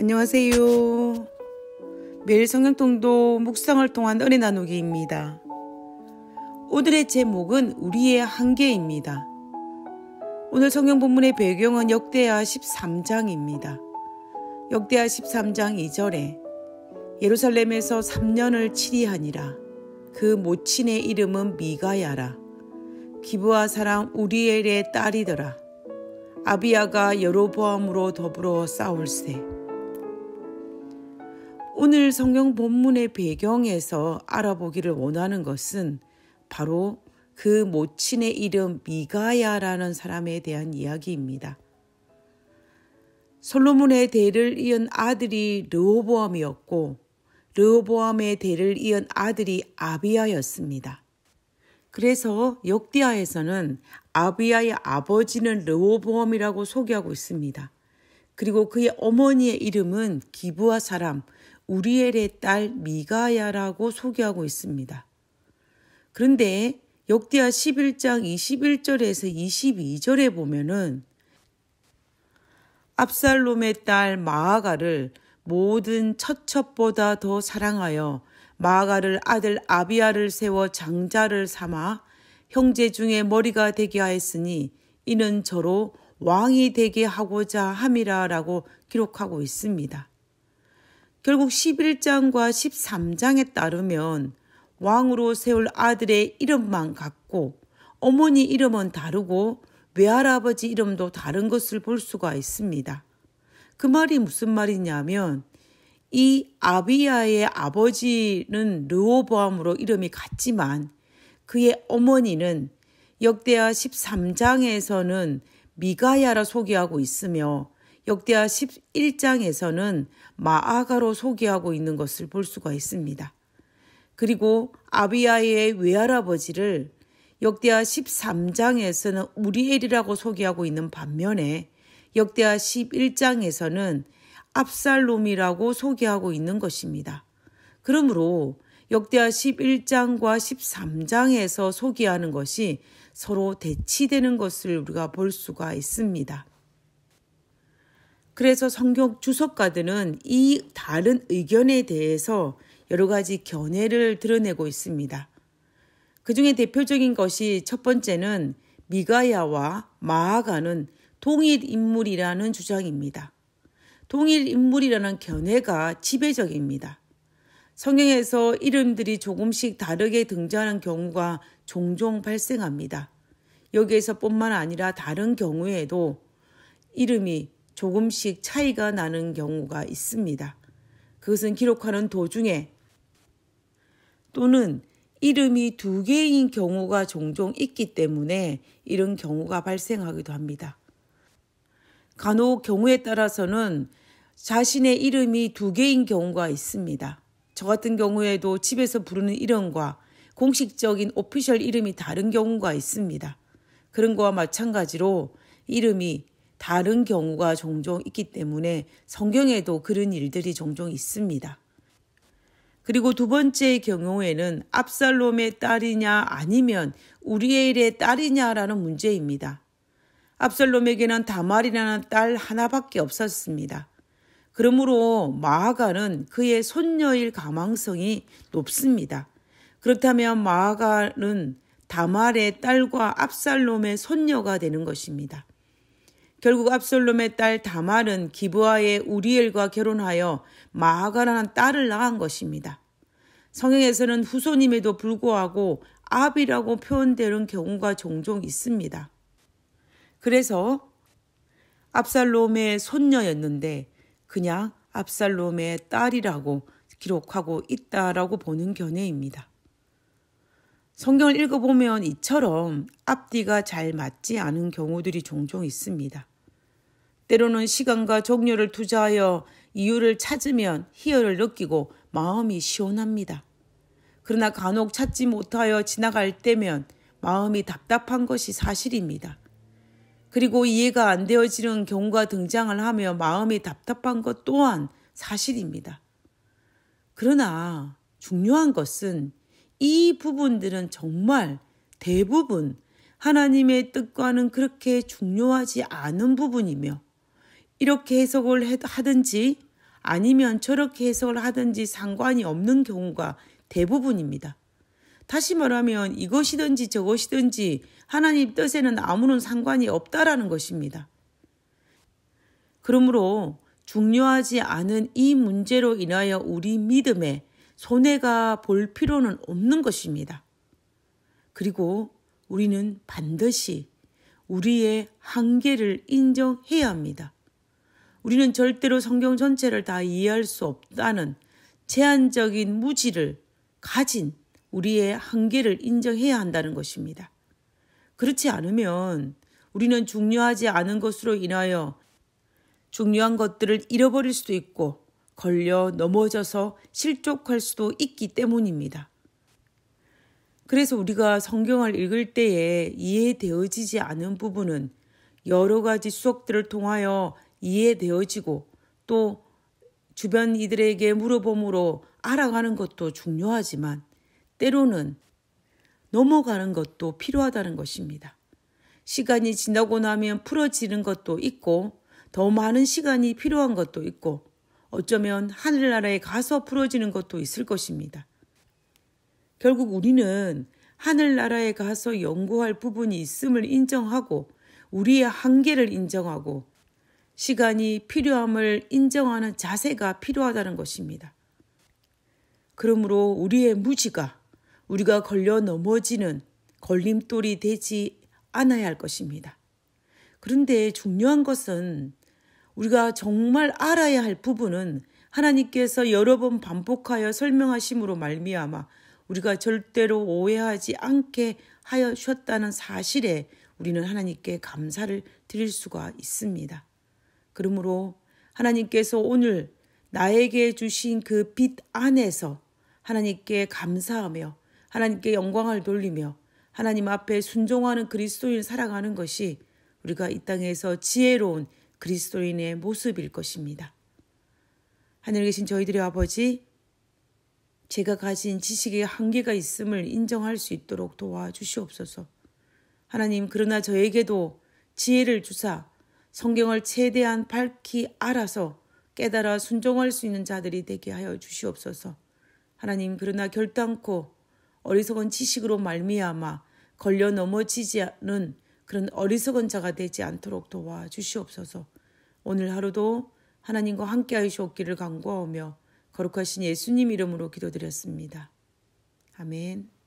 안녕하세요. 매일 성경통도 묵상을 통한 은혜 나누기입니다. 오늘의 제목은 우리의 한계입니다. 오늘 성경 본문의 배경은 역대하 13장입니다. 역대하 13장 2절에 예루살렘에서 3년을 치리하니라 그 모친의 이름은 미가야라 기부와사랑 우리엘의 딸이더라 아비야가 여로보암으로 더불어 싸울세 오늘 성경 본문의 배경에서 알아보기를 원하는 것은 바로 그 모친의 이름 미가야라는 사람에 대한 이야기입니다. 솔로몬의 대를 이은 아들이 르호보암이었고 르호보암의 대를 이은 아들이 아비야였습니다. 그래서 역디아에서는 아비야의 아버지는 르호보암이라고 소개하고 있습니다. 그리고 그의 어머니의 이름은 기부아 사람 우리엘의 딸 미가야라고 소개하고 있습니다. 그런데 역대하 11장 21절에서 22절에 보면은 압살롬의 딸 마아가를 모든 처첩보다 더 사랑하여 마아가를 아들 아비아를 세워 장자를 삼아 형제 중에 머리가 되게 하였으니 이는 저로 왕이 되게 하고자 함이라라고 기록하고 있습니다. 결국 11장과 13장에 따르면 왕으로 세울 아들의 이름만 같고 어머니 이름은 다르고 외할아버지 이름도 다른 것을 볼 수가 있습니다. 그 말이 무슨 말이냐면 이 아비야의 아버지는 르호보암으로 이름이 같지만 그의 어머니는 역대하 13장에서는 미가야라 소개하고 있으며 역대하 11장에서는 마아가로 소개하고 있는 것을 볼 수가 있습니다. 그리고 아비아의 외할아버지를 역대하 13장에서는 우리엘이라고 소개하고 있는 반면에 역대하 11장에서는 압살롬이라고 소개하고 있는 것입니다. 그러므로 역대하 11장과 13장에서 소개하는 것이 서로 대치되는 것을 우리가 볼 수가 있습니다. 그래서 성경 주석가들은 이 다른 의견에 대해서 여러 가지 견해를 드러내고 있습니다. 그 중에 대표적인 것이 첫 번째는 미가야와 마아가는 동일 인물이라는 주장입니다. 동일 인물이라는 견해가 지배적입니다. 성경에서 이름들이 조금씩 다르게 등장하는 경우가 종종 발생합니다. 여기에서뿐만 아니라 다른 경우에도 이름이 조금씩 차이가 나는 경우가 있습니다. 그것은 기록하는 도중에 또는 이름이 두 개인 경우가 종종 있기 때문에 이런 경우가 발생하기도 합니다. 간혹 경우에 따라서는 자신의 이름이 두 개인 경우가 있습니다. 저 같은 경우에도 집에서 부르는 이름과 공식적인 오피셜 이름이 다른 경우가 있습니다. 그런 거와 마찬가지로 이름이 다른 경우가 종종 있기 때문에 성경에도 그런 일들이 종종 있습니다. 그리고 두 번째의 경우에는 압살롬의 딸이냐 아니면 우리엘의 딸이냐라는 문제입니다. 압살롬에게는 다말이라는 딸 하나밖에 없었습니다. 그러므로 마하가는 그의 손녀일 가망성이 높습니다. 그렇다면 마하가는 다말의 딸과 압살롬의 손녀가 되는 것입니다. 결국 압살롬의 딸 다말은 기브아의 우리엘과 결혼하여 마하가라는 딸을 낳은 것입니다. 성경에서는 후손임에도 불구하고 아비라고 표현되는 경우가 종종 있습니다. 그래서 압살롬의 손녀였는데 그냥 압살롬의 딸이라고 기록하고 있다라고 보는 견해입니다. 성경을 읽어보면 이처럼 앞뒤가 잘 맞지 않은 경우들이 종종 있습니다. 때로는 시간과 종료를 투자하여 이유를 찾으면 희열을 느끼고 마음이 시원합니다. 그러나 간혹 찾지 못하여 지나갈 때면 마음이 답답한 것이 사실입니다. 그리고 이해가 안 되어지는 경우가 등장을 하며 마음이 답답한 것 또한 사실입니다. 그러나 중요한 것은 이 부분들은 정말 대부분 하나님의 뜻과는 그렇게 중요하지 않은 부분이며 이렇게 해석을 하든지 아니면 저렇게 해석을 하든지 상관이 없는 경우가 대부분입니다. 다시 말하면 이것이든지 저것이든지 하나님 뜻에는 아무런 상관이 없다라는 것입니다. 그러므로 중요하지 않은 이 문제로 인하여 우리 믿음에 손해가 볼 필요는 없는 것입니다. 그리고 우리는 반드시 우리의 한계를 인정해야 합니다. 우리는 절대로 성경 전체를 다 이해할 수 없다는 제한적인 무지를 가진 우리의 한계를 인정해야 한다는 것입니다. 그렇지 않으면 우리는 중요하지 않은 것으로 인하여 중요한 것들을 잃어버릴 수도 있고 걸려 넘어져서 실족할 수도 있기 때문입니다. 그래서 우리가 성경을 읽을 때에 이해되어지지 않은 부분은 여러 가지 수업들을 통하여 이해되어지고 또 주변 이들에게 물어봄으로 알아가는 것도 중요하지만 때로는 넘어가는 것도 필요하다는 것입니다. 시간이 지나고 나면 풀어지는 것도 있고 더 많은 시간이 필요한 것도 있고 어쩌면 하늘나라에 가서 풀어지는 것도 있을 것입니다. 결국 우리는 하늘나라에 가서 연구할 부분이 있음을 인정하고 우리의 한계를 인정하고 시간이 필요함을 인정하는 자세가 필요하다는 것입니다. 그러므로 우리의 무지가 우리가 걸려 넘어지는 걸림돌이 되지 않아야 할 것입니다. 그런데 중요한 것은 우리가 정말 알아야 할 부분은 하나님께서 여러 번 반복하여 설명하심으로 말미암아 우리가 절대로 오해하지 않게 하여 셨다는 사실에 우리는 하나님께 감사를 드릴 수가 있습니다. 그러므로 하나님께서 오늘 나에게 주신 그 빛 안에서 하나님께 감사하며 하나님께 영광을 돌리며 하나님 앞에 순종하는 그리스도인 살아가는 것이 우리가 이 땅에서 지혜로운 그리스도인의 모습일 것입니다. 하늘에 계신 저희들의 아버지, 제가 가진 지식의 한계가 있음을 인정할 수 있도록 도와주시옵소서. 하나님, 그러나 저에게도 지혜를 주사 성경을 최대한 밝히 알아서 깨달아 순종할 수 있는 자들이 되게 하여 주시옵소서. 하나님, 그러나 결단코 어리석은 지식으로 말미암아 걸려 넘어지지 않은 그런 어리석은 자가 되지 않도록 도와 주시옵소서. 오늘 하루도 하나님과 함께 하시옵기를 간구하오며 거룩하신 예수님 이름으로 기도드렸습니다. 아멘.